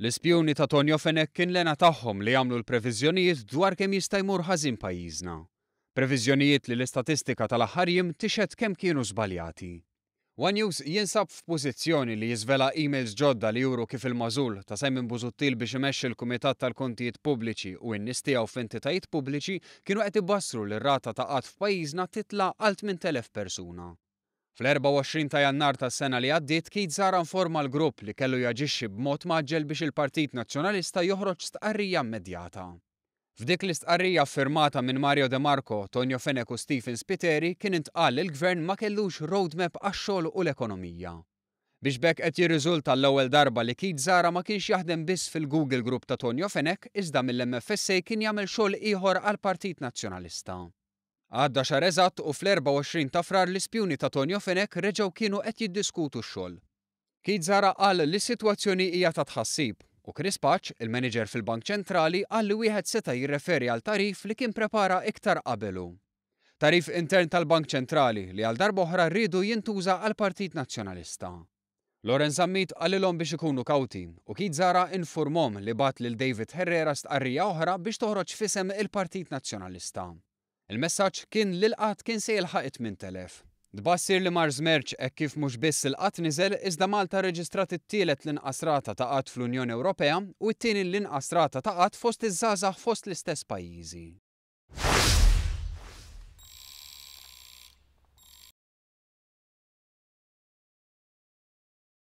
L-ispjuni ta' Tonio Fenek kien lena tagħhom li jagħmlu l-previżjonijiet dwar kemm jista' jmur ħażin pajjiżna. Previżjonijiet li l-istatistika tal ħarjim tixet tixed kemm kienu żbaljati. One News jinsab f'pożizzjoni li jiżvela e-mails ġodda li juru kif il-mażul ta' Simon Buzuttil biex imexxi l-Kumitat tal-Kontijiet Pubbliċi u n nistijaw f'entitajiet pubbliċi kienu qed ibassru li rata ta' qatt f'pajjiżna titla' għal 8000 persuna. Fl-24 ta' jannar ta' sena li għaddiet Kid Zara informa l-grupp li kellu jaġixxi b'mod maġġel biex il-Partit Nazzjonalista joħroġ stqarrija immedjata. F'dik l-istqarrija firmata minn Mario De Marco, Tonio Fenek u Stephen Spiteri kien intqal il-gvern ma kellux roadmap għax-xogħol u l-ekonomija. Biex bekk qed jirriżulta l-ewwel darba li Kid Zara ma kienx jaħdem biss fil-Google Group ta' Tonio Fenek iżda mill-MFSA kien jagħmel xogħol ieħor għal-Partit Nazzjonalista. Għadda xar eżatt u fl-24 ta' frar l-ispjuni ta' Tonio Fenek reġaw kienu qed jiddiskutu x-xogħol. Kid Zara qal li s-sitwazzjoni hija ta' tħassib u Chris Patch, il-manager fil-Bank Ċentrali, qal li wieħed seta' jirreferi għal tarif li kien prepara iktar qabelu. Tarif intern tal-Bank Ċentrali li għal darba oħra rridu jintuża għal Partit Nazzjonalista. Loren Zammit għalilom biex ikunu kawti u kid zara informom li bat lil David Herrera stqarrija oħra biex toħroġ fisem il-Partit Nazzjonalista. Il-messaġġ kien li l-qatt kien se jilħaq 8000. Dbassir li Mars Merċ e kif mhux biss il qat niżel iżda Malta reġistrat it-tielet l-inqasrata ta' qat fl-Unjoni Ewropea u t-tieni l-inqasrata ta' qat fost iż-żgħażagħ fost l-istess pajjiżi.